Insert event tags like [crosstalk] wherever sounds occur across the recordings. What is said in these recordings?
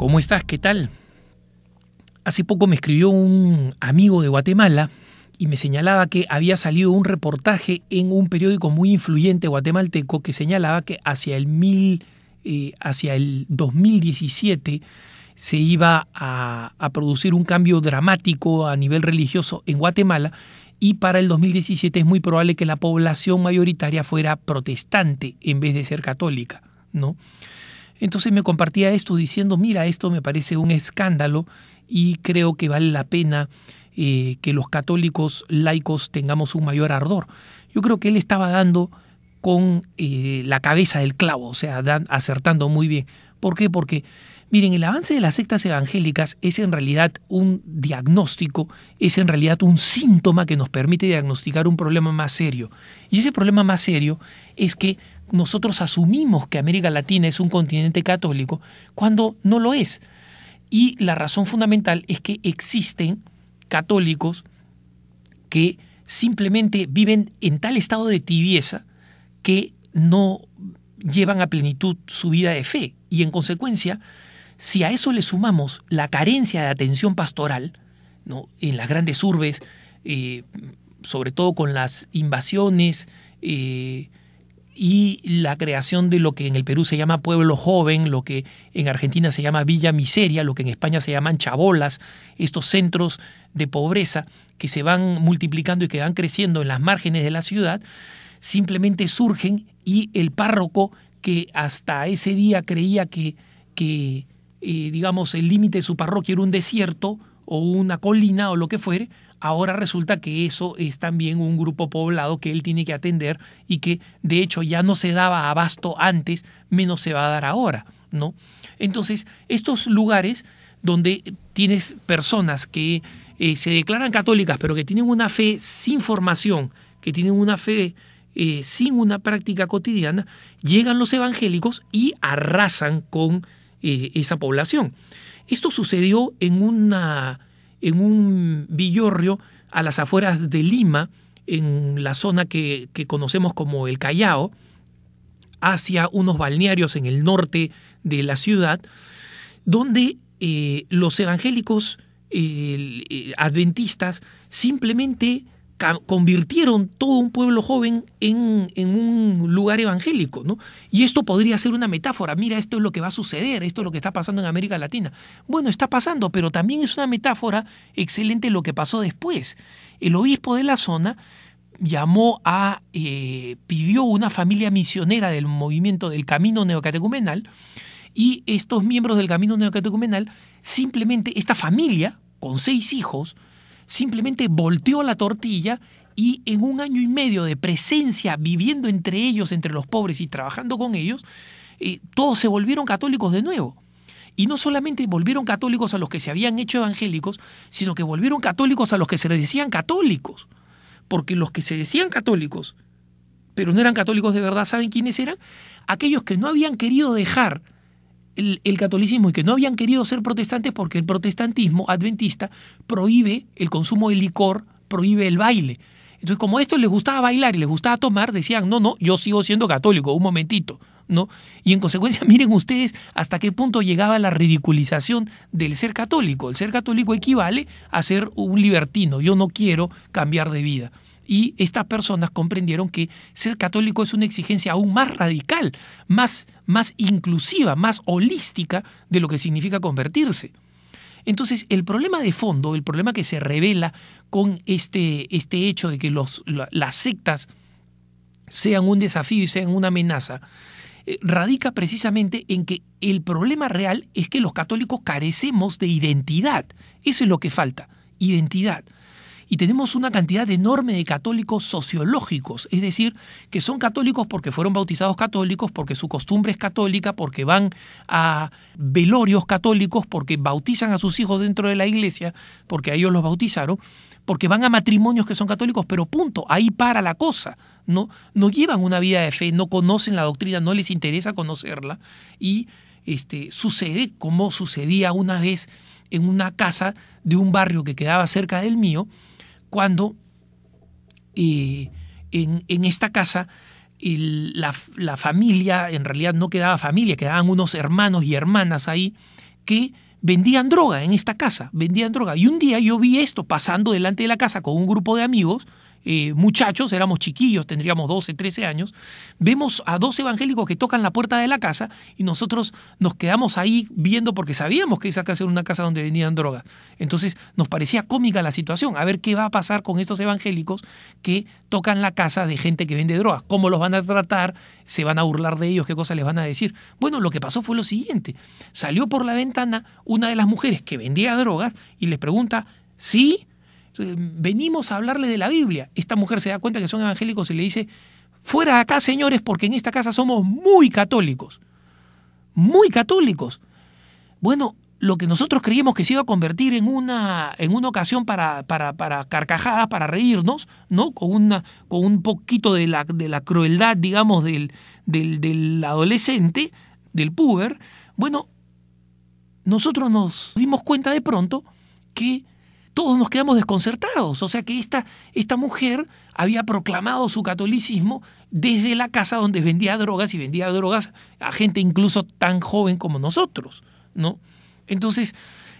¿Cómo estás? ¿Qué tal? Hace poco me escribió un amigo de Guatemala y me señalaba que había salido un reportaje en un periódico muy influyente guatemalteco que señalaba que hacia el, eh, hacia el 2017 se iba a, a, producir un cambio dramático a nivel religioso en Guatemala y para el 2017 es muy probable que la población mayoritaria fuera protestante en vez de ser católica, ¿no? Entonces me compartía esto diciendo, mira, esto me parece un escándalo y creo que vale la pena eh, que los católicos laicos tengamos un mayor ardor. Yo creo que él estaba dando con eh, la cabeza del clavo, o sea, acertando muy bien. ¿Por qué? Porque Miren, el avance de las sectas evangélicas es en realidad un diagnóstico, es en realidad un síntoma que nos permite diagnosticar un problema más serio. Y ese problema más serio es que nosotros asumimos que América Latina es un continente católico cuando no lo es. Y la razón fundamental es que existen católicos que simplemente viven en tal estado de tibieza que no llevan a plenitud su vida de fe y en consecuencia si a eso le sumamos la carencia de atención pastoral, ¿no? en las grandes urbes, eh, sobre todo con las invasiones eh, y la creación de lo que en el Perú se llama pueblo joven, lo que en Argentina se llama villa miseria, lo que en España se llaman chabolas, estos centros de pobreza que se van multiplicando y que van creciendo en las márgenes de la ciudad, simplemente surgen y el párroco que hasta ese día creía que, que eh, digamos, el límite de su parroquia era un desierto o una colina o lo que fuere, ahora resulta que eso es también un grupo poblado que él tiene que atender y que de hecho ya no se daba abasto antes, menos se va a dar ahora, ¿no? Entonces, estos lugares donde tienes personas que eh, se declaran católicas, pero que tienen una fe sin formación, que tienen una fe eh, sin una práctica cotidiana, llegan los evangélicos y arrasan con esa población. Esto sucedió en, una, en un villorrio a las afueras de Lima, en la zona que, conocemos como el Callao, hacia unos balnearios en el norte de la ciudad, donde eh, los evangélicos eh, eh, adventistas simplemente convirtieron todo un pueblo joven en, en, un lugar evangélico, ¿no? Y esto podría ser una metáfora, mira, esto es lo que va a suceder, esto es lo que está pasando en América Latina. Bueno, está pasando, pero también es una metáfora excelente lo que pasó después. El obispo de la zona llamó a, eh, pidió una familia misionera del movimiento del Camino Neocatecumenal y estos miembros del Camino Neocatecumenal, simplemente esta familia, con seis hijos, simplemente volteó la tortilla y en un año y medio de presencia viviendo entre ellos, entre los pobres y trabajando con ellos, eh, todos se volvieron católicos de nuevo. Y no solamente volvieron católicos a los que se habían hecho evangélicos, sino que volvieron católicos a los que se les decían católicos. Porque los que se decían católicos, pero no eran católicos de verdad, ¿saben quiénes eran? Aquellos que no habían querido dejar el, catolicismo y que no habían querido ser protestantes porque el protestantismo adventista prohíbe el consumo de licor, prohíbe el baile. Entonces, como a estos les gustaba bailar y les gustaba tomar, decían, no, no, yo sigo siendo católico, un momentito. ¿No? Y en consecuencia, [laughs] miren ustedes hasta qué punto llegaba la ridiculización del ser católico. El ser católico equivale a ser un libertino. Yo no quiero cambiar de vida. Y estas personas comprendieron que ser católico es una exigencia aún más radical, más, más inclusiva, más holística de lo que significa convertirse. Entonces, el problema de fondo, el problema que se revela con este, este hecho de que las sectas sean un desafío y sean una amenaza, eh, radica precisamente en que el problema real es que los católicos carecemos de identidad. Eso es lo que falta, identidad y tenemos una cantidad enorme de católicos sociológicos, es decir, que son católicos porque fueron bautizados católicos, porque su costumbre es católica, porque van a velorios católicos, porque bautizan a sus hijos dentro de la iglesia, porque a ellos los bautizaron, porque van a matrimonios que son católicos, pero punto, ahí para la cosa. No, no llevan una vida de fe, no conocen la doctrina, no les interesa conocerla y este, sucede como sucedía una vez en una casa de un barrio que quedaba cerca del mío, cuando en, esta casa la, familia, en realidad no quedaba familia, quedaban unos hermanos y hermanas ahí que vendían droga en esta casa, vendían droga. Y un día yo vi esto pasando delante de la casa con un grupo de amigos eh, muchachos, éramos chiquillos, tendríamos 12, 13 años, vemos a dos evangélicos que tocan la puerta de la casa y nosotros nos quedamos ahí viendo porque sabíamos que esa casa era una casa donde venían drogas. Entonces nos parecía cómica la situación, a ver qué va a pasar con estos evangélicos que tocan la casa de gente que vende drogas, cómo los van a tratar, se van a burlar de ellos, qué cosas les van a decir. Bueno, lo que pasó fue lo siguiente, salió por la ventana una de las mujeres que vendía drogas y les pregunta, ¿sí? venimos a hablarle de la Biblia. Esta mujer se da cuenta que son evangélicos y le dice, fuera de acá, señores, porque en esta casa somos muy católicos. Muy católicos. Bueno, lo que nosotros creíamos que se iba a convertir en una, en una ocasión para, para, para carcajadas, para reírnos, ¿no? Con, una, con un poquito de la, de la crueldad, digamos, del, del, del adolescente, del puber. Bueno, nosotros nos dimos cuenta de pronto que todos nos quedamos desconcertados. O sea que esta, esta mujer había proclamado su catolicismo desde la casa donde vendía drogas y vendía drogas a gente incluso tan joven como nosotros, ¿no? Entonces,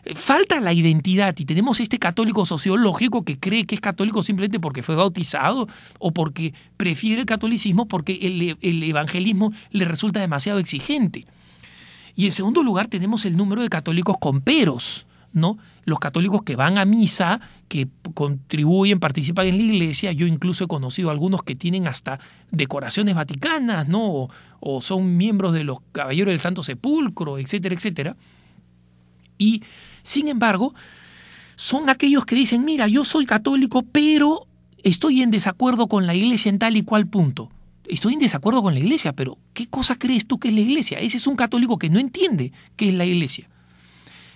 eh, falta la identidad y tenemos este católico sociológico que cree que es católico simplemente porque fue bautizado o porque prefiere el catolicismo porque el, e, el evangelismo le resulta demasiado exigente. Y en segundo lugar tenemos el número de católicos con peros, ¿no? los católicos que van a misa, que contribuyen, participan en la iglesia. Yo incluso he conocido algunos que tienen hasta decoraciones vaticanas, ¿no? O, son miembros de los caballeros del Santo Sepulcro, etcétera, etcétera. Y, sin embargo, son aquellos que dicen, mira, yo soy católico, pero estoy en desacuerdo con la iglesia en tal y cual punto. Estoy en desacuerdo con la iglesia, pero ¿qué cosa crees tú que es la iglesia? Ese es un católico que no entiende qué es la iglesia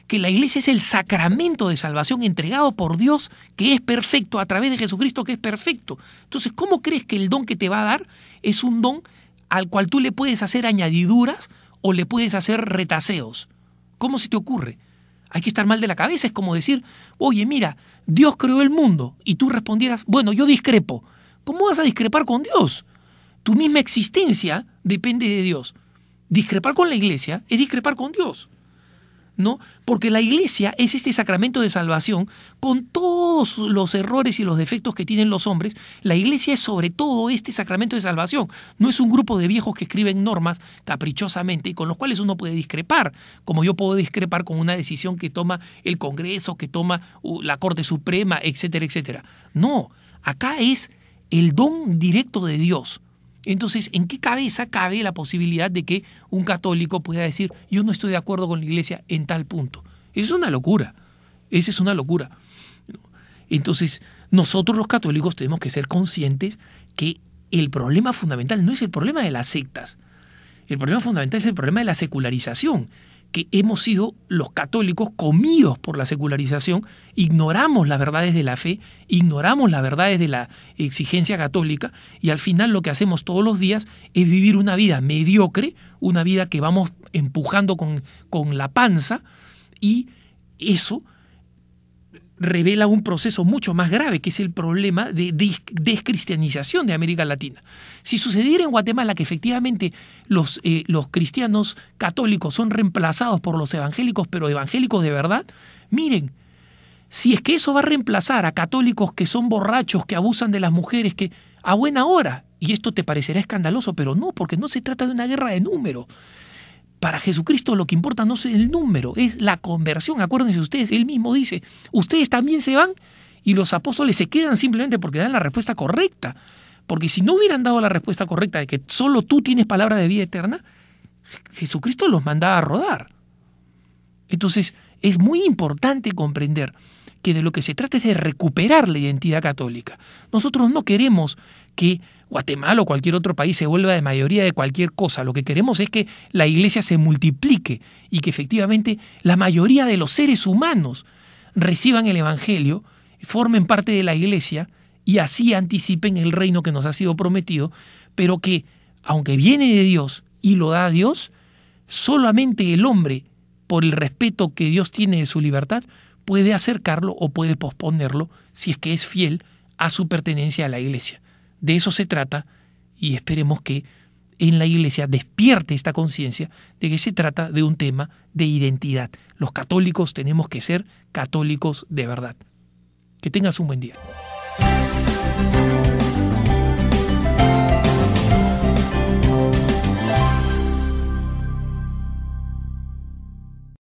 que la iglesia es el sacramento de salvación entregado por Dios, que es perfecto a través de Jesucristo, que es perfecto. Entonces, ¿cómo crees que el don que te va a dar es un don al cual tú le puedes hacer añadiduras o le puedes hacer retaseos? ¿Cómo se te ocurre? Hay que estar mal de la cabeza, es como decir, oye, mira, Dios creó el mundo, y tú respondieras, bueno, yo discrepo. ¿Cómo vas a discrepar con Dios? Tu misma existencia depende de Dios. Discrepar con la iglesia es discrepar con Dios. ¿no? Porque la iglesia es este sacramento de salvación con todos los errores y los defectos que tienen los hombres. La iglesia es sobre todo este sacramento de salvación. No es un grupo de viejos que escriben normas caprichosamente y con los cuales uno puede discrepar, como yo puedo discrepar con una decisión que toma el Congreso, que toma uh, la Corte Suprema, etcétera, etcétera. No, acá es el don directo de Dios entonces, ¿en qué cabeza cabe la posibilidad de que un católico pueda decir, yo no estoy de acuerdo con la iglesia en tal punto? Esa es una locura. Esa es una locura. Entonces, nosotros los católicos tenemos que ser conscientes que el problema fundamental no es el problema de las sectas. El problema fundamental es el problema de la secularización que hemos sido los católicos comidos por la secularización, ignoramos las verdades de la fe, ignoramos las verdades de la exigencia católica y al final lo que hacemos todos los días es vivir una vida mediocre, una vida que vamos empujando con, con la panza y eso revela un proceso mucho más grave, que es el problema de descristianización de América Latina. Si sucediera en Guatemala que efectivamente los, eh, los cristianos católicos son reemplazados por los evangélicos, pero evangélicos de verdad, miren, si es que eso va a reemplazar a católicos que son borrachos, que abusan de las mujeres, que a buena hora, y esto te parecerá escandaloso, pero no, porque no se trata de una guerra de números, para Jesucristo lo que importa no es el número, es la conversión. Acuérdense ustedes, él mismo dice, ustedes también se van y los apóstoles se quedan simplemente porque dan la respuesta correcta. Porque si no hubieran dado la respuesta correcta de que solo tú tienes palabra de vida eterna, Jesucristo los mandaba a rodar. Entonces, es muy importante comprender que de lo que se trata es de recuperar la identidad católica. Nosotros no queremos que Guatemala o cualquier otro país se vuelva de mayoría de cualquier cosa. Lo que queremos es que la iglesia se multiplique y que efectivamente la mayoría de los seres humanos reciban el Evangelio, formen parte de la iglesia y así anticipen el reino que nos ha sido prometido, pero que, aunque viene de Dios y lo da Dios, solamente el hombre, por el respeto que Dios tiene de su libertad, puede acercarlo o puede posponerlo si es que es fiel a su pertenencia a la iglesia. De eso se trata y esperemos que en la Iglesia despierte esta conciencia de que se trata de un tema de identidad. Los católicos tenemos que ser católicos de verdad. Que tengas un buen día.